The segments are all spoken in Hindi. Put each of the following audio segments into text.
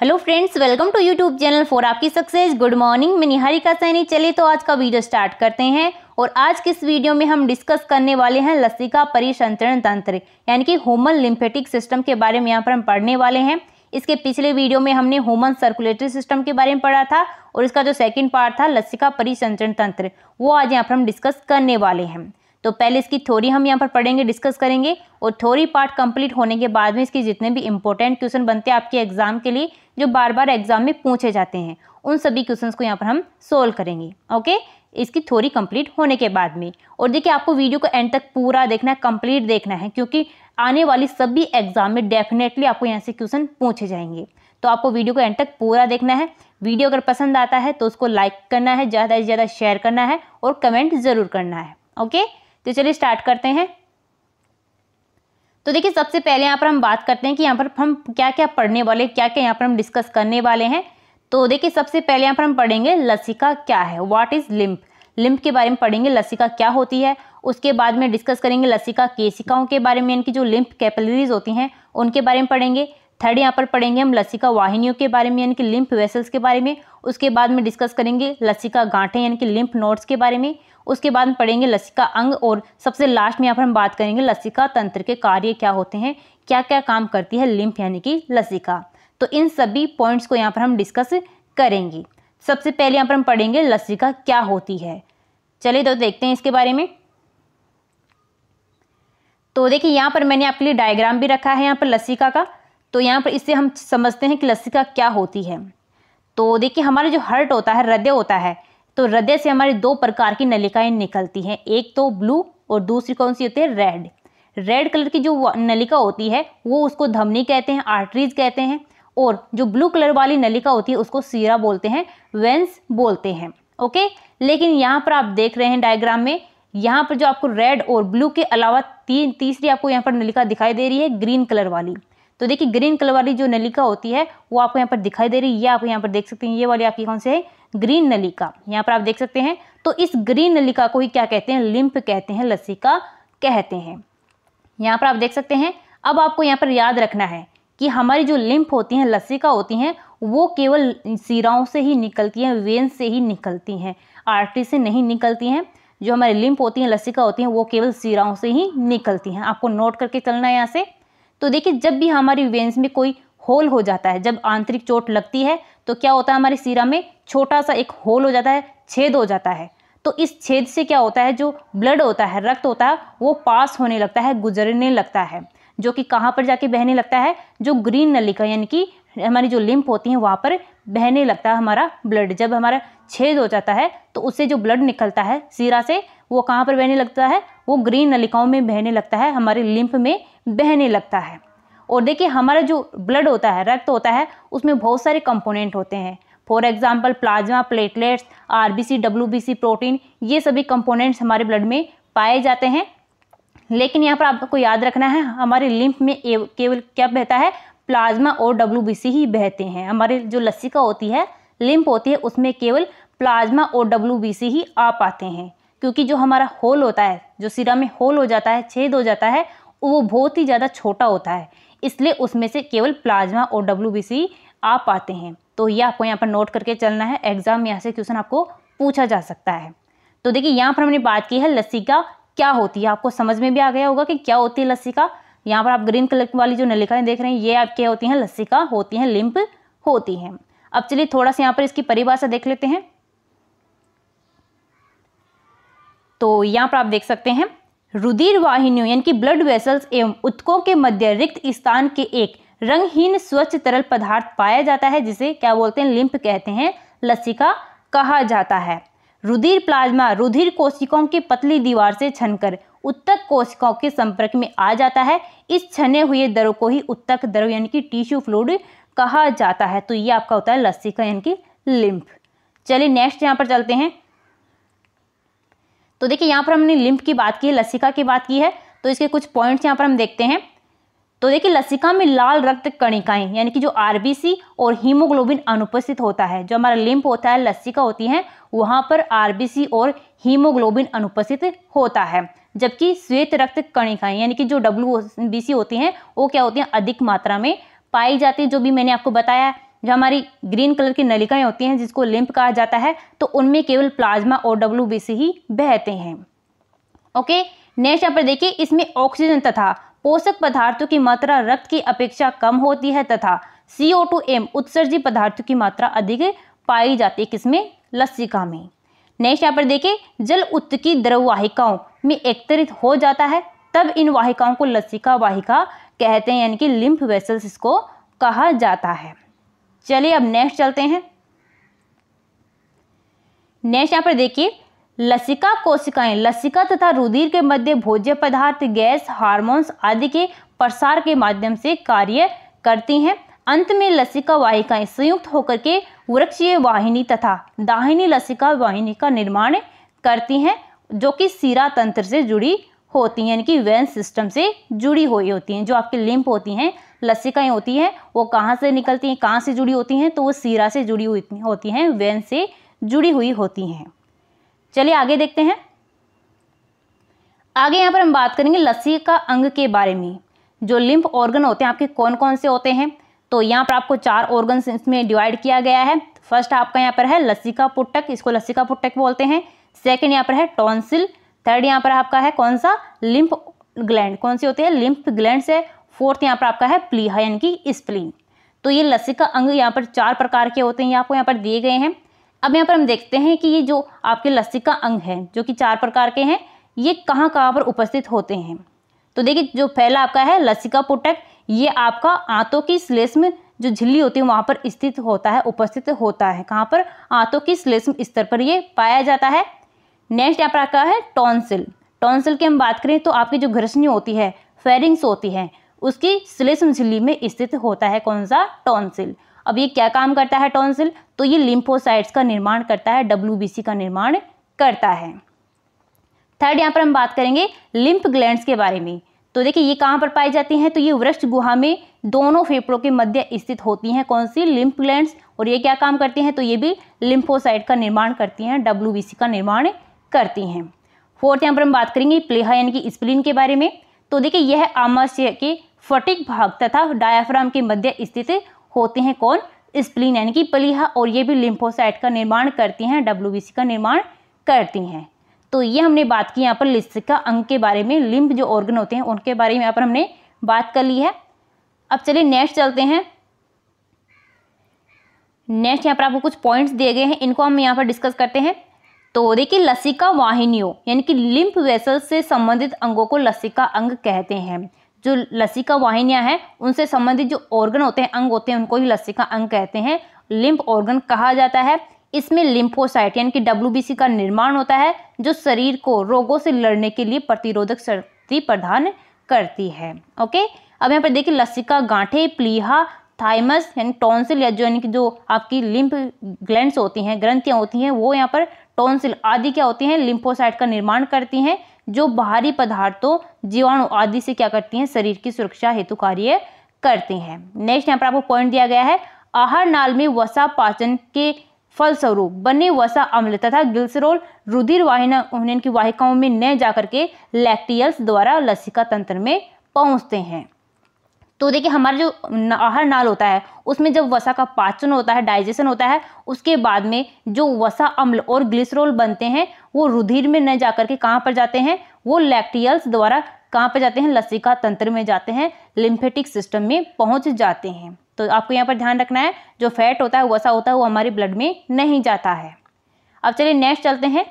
hello friends welcome to YouTube channel for आपकी सक्सेस गुड मॉर्निंग मैं निहारिका सैनी चलिए तो आज का वीडियो स्टार्ट करते हैं और आज के इस वीडियो में हम डिस्कस करने वाले हैं लसिका परिसंचरण तंत्र यानी कि होमन लिम्फेटिक सिस्टम के बारे में यहाँ पर हम पढ़ने वाले हैं इसके पिछले वीडियो में हमने होमन सर्कुलेटरी सिस्टम के बारे में पढ़ा था और इसका जो सेकेंड पार्ट था लसिका परिसंचरण तंत्र वो आज यहाँ पर हम डिस्कस करने वाले हैं तो पहले इसकी थ्योरी हम यहाँ पर पढ़ेंगे डिस्कस करेंगे और थ्योरी पार्ट कंप्लीट होने के बाद में इसके जितने भी इंपॉर्टेंट क्वेश्चन बनते हैं आपके एग्जाम के लिए जो बार बार एग्जाम में पूछे जाते हैं उन सभी क्वेश्चन को यहाँ पर हम सोल्व करेंगे ओके इसकी थ्योरी कंप्लीट होने के बाद में और देखिए आपको वीडियो को एंड तक पूरा देखना है कंप्लीट देखना है क्योंकि आने वाली सभी एग्जाम में डेफिनेटली आपको यहाँ से क्वेश्चन पूछे जाएंगे तो आपको वीडियो को एंड तक पूरा देखना है वीडियो अगर पसंद आता है तो उसको लाइक करना है ज़्यादा से ज़्यादा शेयर करना है और कमेंट ज़रूर करना है ओके तो चलिए स्टार्ट करते हैं तो देखिए सबसे पहले यहाँ पर हम बात करते हैं कि यहाँ पर हम क्या क्या पढ़ने वाले क्या क्या यहाँ पर हम डिस्कस करने वाले हैं तो देखिए सबसे पहले यहाँ पर हम पढ़ेंगे लसिका क्या है व्हाट इज़ लिम्प लिम्प के बारे में पढ़ेंगे लसिका क्या होती है उसके बाद में डिस्कस करेंगे लसिका केसिकाओं के बारे में इनकी जो लिम्प कैपलरीज होती हैं उनके बारे में पढ़ेंगे थर्ड यहाँ पर पढ़ेंगे हम लसिका वाहिनियों के बारे में यानी कि लिम्फ वेसल्स के बारे में उसके बाद में डिस्कस करेंगे लसिका गांठें यानी कि लिम्फ नोट्स के बारे में उसके बाद में पढ़ेंगे लसिका अंग और सबसे लास्ट में यहाँ पर हम बात करेंगे लसिका तंत्र के कार्य क्या होते हैं क्या क्या काम करती है लिम्फ यानी कि लसिका तो इन सभी पॉइंट्स को यहाँ पर हम डिस्कस करेंगे सबसे पहले यहाँ पर हम पढ़ेंगे लसिका क्या होती है चलिए तो देखते हैं इसके बारे में तो देखिए यहाँ पर मैंने आपके लिए डायग्राम भी रखा है यहाँ पर लसिका का तो यहाँ पर इससे हम समझते हैं कि लसिका क्या होती है तो देखिए हमारे जो हर्ट होता है हृदय होता है तो हृदय से हमारी दो प्रकार की नलिकाएं निकलती हैं एक तो ब्लू और दूसरी कौन सी होती है रेड रेड कलर की जो नलिका होती है वो उसको धमनी कहते हैं आर्टरीज कहते हैं और जो ब्लू कलर वाली नलिका होती है उसको सीरा बोलते हैं वेंस बोलते हैं ओके लेकिन यहाँ पर आप देख रहे हैं डायग्राम में यहाँ पर जो आपको रेड और ब्लू के अलावा तीन तीसरी आपको यहाँ पर नलिका दिखाई दे रही है ग्रीन कलर वाली तो देखिए ग्रीन कलर वाली जो नलिका होती है वो आपको यहाँ पर दिखाई दे रही है ये आप यहाँ पर देख सकते हैं ये वाली आपकी कौन से है ग्रीन नलिका यहाँ पर आप देख सकते हैं तो इस ग्रीन नलिका को ही क्या कहते हैं लिम्फ कहते हैं लसिका कहते हैं यहाँ पर आप देख सकते हैं अब आपको यहाँ पर याद रखना है कि हमारी जो लिम्फ होती हैं लसिका होती हैं वो केवल सिराओं से ही निकलती हैं वेन से ही निकलती हैं आर्टरी से नहीं निकलती हैं जो हमारी लिम्फ होती हैं लसिका होती हैं वो केवल सिराओं से ही निकलती हैं आपको नोट करके चलना है यहाँ से तो देखिए जब भी हमारी वेंस में कोई होल हो जाता है जब आंतरिक चोट लगती है तो क्या होता है हमारी सीरा में छोटा सा एक होल हो जाता है छेद हो जाता है तो इस छेद से क्या होता है जो ब्लड होता है रक्त होता है वो पास होने लगता है गुजरने लगता है जो कि कहाँ पर जाके बहने लगता है जो ग्रीन नलिका यानी कि हमारी जो लिम्फ होती है वहाँ पर बहने लगता है हमारा ब्लड जब हमारा छेद हो जाता है तो उससे जो ब्लड निकलता है सीरा से वो कहाँ पर बहने लगता है वो ग्रीन नलिकाओं में बहने लगता है हमारे लिम्फ में बहने लगता है और देखिए हमारा जो ब्लड होता है रक्त होता है उसमें बहुत सारे कंपोनेंट होते हैं for example plasma platelets RBC WBC protein ये सभी कंपोनेंट्स हमारे ब्लड में पाए जाते हैं लेकिन यहाँ पर आपको याद रखना है हमारे लिम्फ में केवल क्या बहता है प्लाज्मा और डब्ल्यू ही बहते हैं हमारे जो का होती है लिम्फ होती है उसमें केवल प्लाज्मा और डब्ल्यू ही आ पाते हैं क्योंकि जो हमारा होल होता है जो सिरा में होल हो जाता है छेद हो जाता है वो बहुत ही ज़्यादा छोटा होता है इसलिए उसमें से केवल प्लाज्मा और डब्ल्यू आ पाते हैं तो ये आपको यहाँ पर नोट करके चलना है एग्जाम में यहाँ से क्वेश्चन आपको पूछा जा सकता है तो देखिए यहाँ पर हमने बात की है लस्सी का क्या होती है आपको समझ में भी आ गया होगा कि क्या होती है लस्सी का यहाँ पर आप ग्रीन कलर वाली जो नलिकाएं देख रहे हैं ये आप क्या होती हैं लस्सी का होती हैं लिम्प होती हैं अब चलिए थोड़ा सा यहाँ पर इसकी परिभाषा देख लेते हैं तो यहाँ पर आप देख सकते हैं रुधिर वाहिनियों यानी कि ब्लड वेसल्स एवं उत्कों के मध्य रिक्त स्थान के एक रंगहीन स्वच्छ तरल पदार्थ पाया जाता है जिसे क्या बोलते हैं लिम्फ कहते हैं लसिका कहा जाता है रुधिर प्लाज्मा रुधिर कोशिकाओं की पतली दीवार से छनकर उत्तक कोशिकाओं के संपर्क में आ जाता है इस छने हुए दर को ही उत्तक दरों यानी कि टिश्यू फ्लूड कहा जाता है तो ये आपका होता है का यानी कि लिम्फ चलिए नेक्स्ट यहाँ पर चलते हैं तो देखिए यहाँ पर हमने लिम्फ की बात की है लसिका की बात की है तो इसके कुछ पॉइंट्स यहाँ पर हम देखते हैं तो देखिए लसिका में लाल रक्त कणिकाएं यानी कि जो आरबीसी और हीमोग्लोबिन अनुपस्थित होता है जो हमारा लिम्फ होता है लसिका होती है वहाँ पर आरबीसी और हीमोग्लोबिन अनुपस्थित होता है जबकि श्वेत रक्त कणिकाएं यानी कि जो डब्ल्यू होती हैं वो क्या होती हैं अधिक मात्रा में पाई जाती है जो भी मैंने आपको बताया जो हमारी ग्रीन कलर की नलिकाएं होती हैं जिसको लिम्फ कहा जाता है तो उनमें केवल प्लाज्मा और डब्ल्यू ही बहते हैं ओके नेक्स्ट यहाँ पर देखिए इसमें ऑक्सीजन तथा पोषक पदार्थों की मात्रा रक्त की अपेक्षा कम होती है तथा सी ओ टू एम उत्सर्जी पदार्थों की मात्रा अधिक पाई जाती है किसमें लस्सिका में नेक्स्ट यहाँ पर देखिए जल उत्त की द्रववाहिकाओं में एकत्रित हो जाता है तब इन वाहिकाओं को लस्सिका वाहिका कहते हैं यानी कि लिम्फ वेसल्स इसको कहा जाता है चलिए अब नेक्स्ट चलते हैं नेक्स्ट यहाँ पर देखिए लसिका कोशिकाएं लसिका तथा रुधिर के मध्य भोज्य पदार्थ गैस हार्मोन्स आदि के प्रसार के माध्यम से कार्य करती हैं अंत में लसिका वाहिकाएं संयुक्त होकर के वृक्षीय वाहिनी तथा दाहिनी लसिका वाहिनी का निर्माण करती हैं जो कि सीरा तंत्र से जुड़ी होती हैं यानी कि वेन सिस्टम से जुड़ी हुई होती हैं जो आपकी लिम्प होती हैं लसिकाएँ होती हैं वो कहाँ से निकलती हैं कहाँ से जुड़ी होती हैं तो वो सीरा से जुड़ी हुई होती हैं वेन से जुड़ी हुई होती हैं चलिए आगे देखते हैं आगे यहाँ पर हम बात करेंगे लस्सी का अंग के बारे में जो लिम्फ ऑर्गन होते हैं आपके कौन कौन से होते हैं तो यहाँ पर आपको चार ऑर्गन इसमें डिवाइड किया गया है फर्स्ट आपका यहाँ पर है लस्सी का पुट्टक इसको लस्सी का पुट्टक बोलते हैं सेकंड यहाँ पर है टॉन्सिल थर्ड यहाँ पर आपका है कौन सा लिम्फ ग्लैंड कौन सी होती है लिम्फ ग्लैंड से फोर्थ यहाँ पर आपका है प्लीहा यानी कि स्प्लीन तो ये लसिका अंग यहाँ पर चार प्रकार के होते हैं ये आपको यहाँ पर दिए गए हैं अब यहाँ पर हम देखते हैं कि ये जो आपके लसिका अंग है जो कि चार प्रकार के हैं ये कहाँ कहाँ पर उपस्थित होते हैं तो देखिए जो पहला आपका है लसिका पुटक ये आपका आंतों की श्लेष्म जो झिल्ली होती है वहाँ पर स्थित होता है उपस्थित होता है कहाँ पर आंतों की श्लेष्म स्तर पर ये पाया जाता है नेक्स्ट यहाँ पर आपका है टॉन्सिल टॉन्सिल की हम बात करें तो आपकी जो घृषणी होती है फेरिंग्स होती है उसकी श्लेष्म झिल्ली में स्थित होता है कौन सा टॉन्सिल अब ये क्या काम करता है टॉन्सिल तो ये लिम्फोसाइट्स का निर्माण करता है डब्ल्यू का निर्माण करता है थर्ड यहाँ पर हम बात करेंगे लिम्फ ग्लैंड्स के बारे में तो देखिए ये कहाँ पर पाई जाती हैं तो ये वृक्ष गुहा में दोनों फेफड़ों के मध्य स्थित होती हैं कौन सी लिम्फ ग्लैंड्स और ये क्या काम करती हैं तो ये भी लिम्फोसाइट का निर्माण करती हैं डब्ल्यू का निर्माण करती हैं फोर्थ यहाँ पर हम बात करेंगे प्लेहा यानी कि स्प्लिन के बारे में तो देखिए यह आमाशय के फटिक भाग तथा डायाफ्राम के मध्य स्थित होते हैं कौन स्प्लीन यानी कि पलिहा और ये भी लिम्फोसाइट का निर्माण करती हैं डब्ल्यू का निर्माण करती हैं तो ये हमने बात की यहाँ पर लिस्टिका अंग के बारे में लिम्फ जो ऑर्गन होते हैं उनके बारे में यहाँ पर हमने बात कर ली है अब चलिए नेक्स्ट चलते हैं नेक्स्ट यहाँ पर आपको कुछ पॉइंट्स दिए गए हैं इनको हम यहाँ पर डिस्कस करते हैं तो देखिए लसिका वाहिनियों यानी कि लिम्फ वेसल से संबंधित अंगों को लसिका अंग कहते हैं जो लसिका वाहिनियाँ हैं उनसे संबंधित जो ऑर्गन होते हैं अंग होते हैं उनको ही लसिका अंग कहते हैं लिम्फ ऑर्गन कहा जाता है इसमें लिम्फोसाइट यानी कि डब्ल्यू का निर्माण होता है जो शरीर को रोगों से लड़ने के लिए प्रतिरोधक शक्ति प्रदान करती है ओके अब यहाँ पर देखिए लसिका गांठे प्लीहा थाइमस यानी टॉन्सिल या जो यानी कि जो आपकी लिम्फ ग्लैंड्स होती हैं ग्रंथियाँ होती हैं वो यहाँ पर टॉन्सिल आदि क्या होती हैं लिम्फोसाइट का निर्माण करती हैं जो बाहरी पदार्थों जीवाणु आदि से क्या करती हैं शरीर की सुरक्षा हेतु कार्य करते हैं नेक्स्ट यहाँ पर आपको पॉइंट दिया गया है आहार नाल में वसा पाचन के फलस्वरूप बने वसा अम्ल तथा ग्लिसरोल रुधिर वाहिना उन्हें की वाहिकाओं में न जाकर के लैक्टियल्स द्वारा लसिका तंत्र में पहुंचते हैं तो देखिए हमारा जो आहार नाल होता है उसमें जब वसा का पाचन होता है डाइजेशन होता है उसके बाद में जो वसा अम्ल और ग्लिसरोल बनते हैं वो रुधिर में न जाकर के कहाँ पर जाते हैं वो लैक्टियल्स द्वारा कहाँ पर जाते हैं लसिका तंत्र में जाते हैं लिम्फेटिक सिस्टम में पहुँच जाते हैं तो आपको यहाँ पर ध्यान रखना है जो फैट होता है वसा होता है वो हमारे ब्लड में नहीं जाता है अब चलिए नेक्स्ट चलते हैं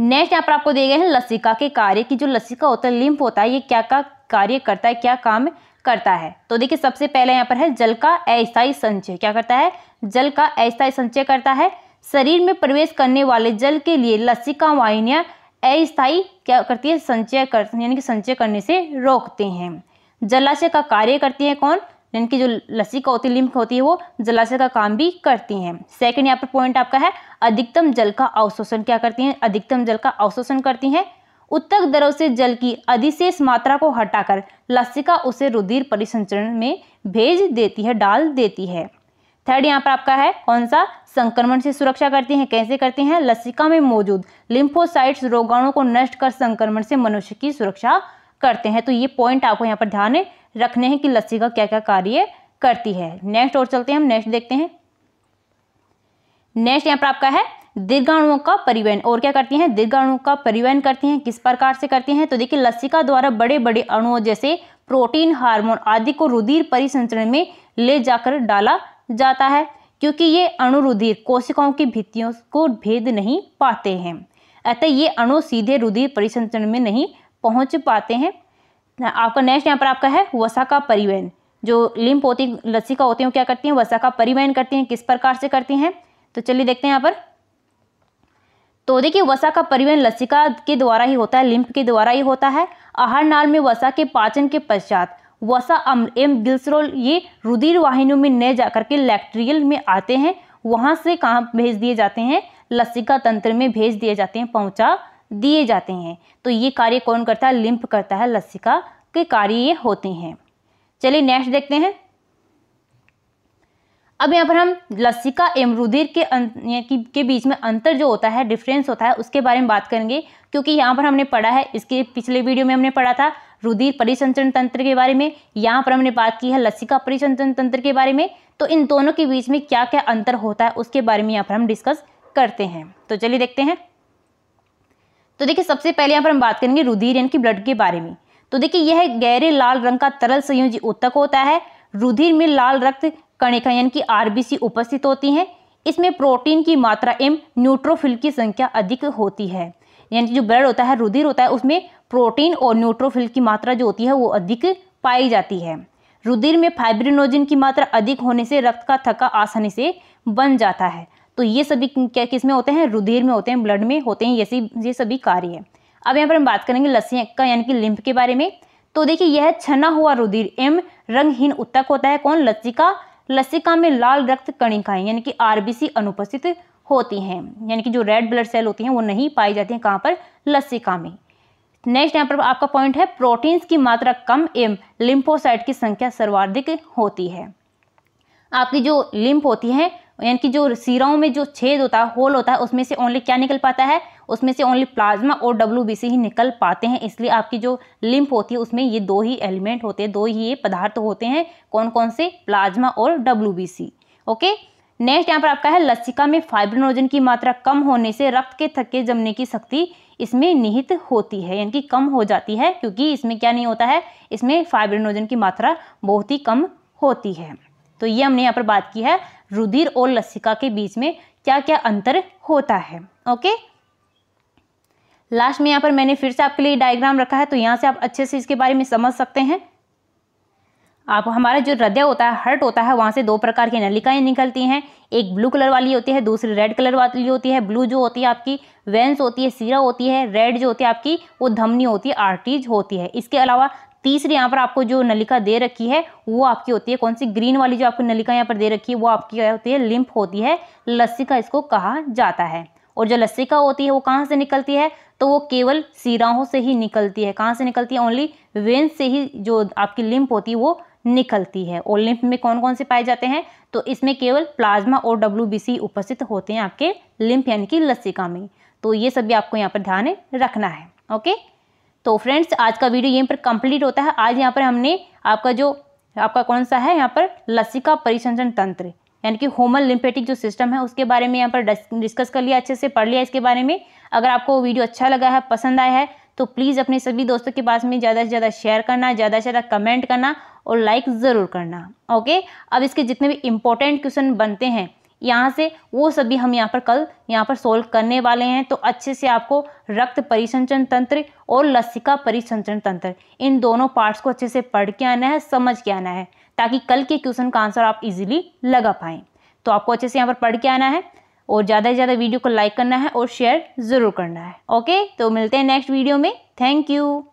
नेक्स्ट यहाँ पर आपको दिए गए हैं लसिका के कार्य की जो लसिका होता है लिम्फ होता है ये क्या का कार्य करता है क्या काम करता है तो देखिए सबसे पहले यहाँ पर है जल का अस्थायी संचय क्या करता है जल का अस्थायी संचय करता है शरीर में प्रवेश करने वाले जल के लिए लसिका वाहिनियाँ अस्थायी क्या करती है संचय कर यानी कि संचय करने से रोकते हैं जलाशय का कार्य करती है कौन यानी कि जो लसिका होती है लिम्फ होती है वो जलाशय का काम भी करती हैं सेकंड यहाँ पर पॉइंट आपका है अधिकतम जल का अवशोषण क्या करती हैं अधिकतम जल का अवशोषण करती हैं उत्तक दरों से जल की अधिशेष मात्रा को हटाकर लसिका उसे रुधिर परिसंचरण में भेज देती है डाल देती है थर्ड यहाँ पर आपका है कौन सा संक्रमण से सुरक्षा करती हैं कैसे करते हैं लसिका में मौजूद लिम्फोसाइट्स रोगाणुओं को नष्ट कर संक्रमण से मनुष्य की सुरक्षा करते हैं तो ये पॉइंट आपको यहाँ पर ध्यान रखने हैं कि लसिका क्या क्या कार्य करती है नेक्स्ट और चलते हैं हम नेक्स्ट देखते हैं नेक्स्ट यहाँ पर आपका है दीर्घाणुओं का परिवहन और क्या करती हैं दीर्घाणुओं का परिवहन करती हैं किस प्रकार से करती हैं तो देखिए लसिका द्वारा बड़े बड़े अणुओं जैसे प्रोटीन हार्मोन आदि को रुधिर परिसंचरण में ले जाकर डाला जाता है क्योंकि ये अणु रुधिर कोशिकाओं की भित्तियों को भेद नहीं पाते हैं अतः ये अणु सीधे रुधिर परिसंचरण में नहीं पहुँच पाते हैं आपका नेक्स्ट यहाँ पर आपका है वसा का परिवहन जो लिम्प होती लस्सी का होती है क्या करती हैं वसा का परिवहन करती हैं किस प्रकार से करती हैं तो चलिए देखते हैं यहाँ पर तो देखिए वसा का परिवहन लसिका के द्वारा ही होता है लिम्फ के द्वारा ही होता है आहार नाल में वसा के पाचन के पश्चात वसा अम्ल एवं गिल्सरोल ये रुधिर वाहिनियों में न जाकर के लैक्ट्रियल में आते हैं वहाँ से कहाँ भेज दिए जाते हैं लसिका तंत्र में भेज दिए जाते हैं पहुँचा दिए जाते हैं तो ये कार्य कौन करता है लिम्फ करता है लसिका के कार्य ये होते हैं चलिए नेक्स्ट देखते हैं अब यहाँ पर हम लसिका एवं रुधिर के अं, के बीच में अंतर जो होता है डिफरेंस होता है उसके बारे में बात करेंगे क्योंकि यहाँ पर हमने पढ़ा है इसके पिछले वीडियो में हमने पढ़ा था रुधिर परिसंचरण तंत्र के बारे में यहाँ पर हमने बात की है लसिका परिसंचरण तंत्र के बारे में तो इन दोनों के बीच में क्या क्या अंतर होता है उसके बारे में यहाँ पर हम डिस्कस करते हैं तो चलिए देखते हैं तो देखिए सबसे पहले यहाँ पर हम बात करेंगे रुधिर यानी कि ब्लड के बारे में तो देखिए यह गहरे लाल रंग का तरल संयोजी उत्तक होता है रुधिर में लाल रक्त कणिका यानी कि आरबीसी उपस्थित होती हैं इसमें प्रोटीन की मात्रा एवं न्यूट्रोफिल की संख्या अधिक होती है यानी जो ब्लड होता है रुधिर होता है उसमें प्रोटीन और न्यूट्रोफिल की मात्रा जो होती है वो अधिक पाई जाती है रुधिर में फाइब्रिनोजिन की मात्रा अधिक होने से रक्त का थका आसानी से बन जाता है तो ये सभी क्या किस में होते हैं रुधिर में होते हैं ब्लड में होते हैं ये ये सभी कार्य है अब यहाँ पर हम बात करेंगे लस्सी का यानी कि लिम्फ के बारे में तो देखिए यह छना हुआ रुधिर एम रंगहीन उत्तक होता है कौन लस्सी का लसिका में लाल रक्त कणिकाएं यानी कि आरबीसी अनुपस्थित होती हैं यानी कि जो रेड ब्लड सेल होती हैं वो नहीं पाई जाती हैं कहाँ पर लसिका में नेक्स्ट यहाँ पर आपका पॉइंट है प्रोटीन्स की मात्रा कम एवं लिम्फोसाइट की संख्या सर्वाधिक होती है आपकी जो लिम्फ होती है यानी कि जो सीराओं में जो छेद होता है होल होता है उसमें से ओनली क्या निकल पाता है उसमें से ओनली प्लाज्मा और डब्ल्यू ही निकल पाते हैं इसलिए आपकी जो लिम्फ होती है उसमें ये दो ही एलिमेंट होते हैं दो ही ये पदार्थ होते हैं कौन कौन से प्लाज्मा और डब्ल्यू ओके नेक्स्ट यहाँ पर आपका है लसिका में फाइब्रिनोजन की मात्रा कम होने से रक्त के थके जमने की शक्ति इसमें निहित होती है यानी कि कम हो जाती है क्योंकि इसमें क्या नहीं होता है इसमें फाइब्रिनोजन की मात्रा बहुत ही कम होती है तो ये हमने यहाँ पर बात की है रुधिर और लसिका के बीच में क्या क्या अंतर होता है ओके लास्ट में यहाँ पर मैंने फिर से आपके लिए डायग्राम रखा है तो यहाँ से आप अच्छे से इसके बारे में समझ सकते हैं आप हमारा जो हृदय होता है हर्ट होता है वहाँ से दो प्रकार की नलिकाएं निकलती हैं एक ब्लू कलर वाली होती है दूसरी रेड कलर वाली होती है ब्लू जो होती है आपकी वेंस होती है सीरा होती है रेड जो होती है आपकी वो धमनी होती है आर्टीज होती है इसके अलावा तीसरी यहाँ पर आपको जो नलिका दे रखी है वो आपकी होती है कौन सी ग्रीन वाली जो आपको नलिका यहाँ पर दे रखी है वो आपकी क्या होती है लिम्फ होती है लस्सिका इसको कहा जाता है और जो लस्सिका होती है वो कहाँ से निकलती है तो वो केवल सीराहों से ही निकलती है कहाँ से निकलती है ओनली वेन से ही जो आपकी लिंप होती है वो निकलती है और लिम्फ में कौन कौन से पाए जाते हैं तो इसमें केवल प्लाज्मा और डब्ल्यू उपस्थित होते हैं आपके लिम्फ यानी कि लस्सिका में तो ये सभी आपको यहाँ पर ध्यान रखना है ओके तो फ्रेंड्स आज का वीडियो यहीं पर कंप्लीट होता है आज यहाँ पर हमने आपका जो आपका कौन सा है यहाँ पर लसिका परिसंचरण तंत्र यानी कि होमल लिम्फेटिक जो सिस्टम है उसके बारे में यहाँ पर डिस्कस कर लिया अच्छे से पढ़ लिया इसके बारे में अगर आपको वीडियो अच्छा लगा है पसंद आया है तो प्लीज़ अपने सभी दोस्तों के पास में ज़्यादा से ज़्यादा शेयर करना ज़्यादा से ज़्यादा कमेंट करना और लाइक ज़रूर करना ओके अब इसके जितने भी इम्पोर्टेंट क्वेश्चन बनते हैं यहाँ से वो सभी हम यहाँ पर कल यहाँ पर सोल्व करने वाले हैं तो अच्छे से आपको रक्त परिसंचन तंत्र और लसिका परिसंचरण तंत्र इन दोनों पार्ट्स को अच्छे से पढ़ के आना है समझ के आना है ताकि कल के क्वेश्चन का आंसर आप इजीली लगा पाएं तो आपको अच्छे से यहाँ पर पढ़ के आना है और ज़्यादा से ज़्यादा वीडियो को लाइक करना है और शेयर ज़रूर करना है ओके तो मिलते हैं नेक्स्ट वीडियो में थैंक यू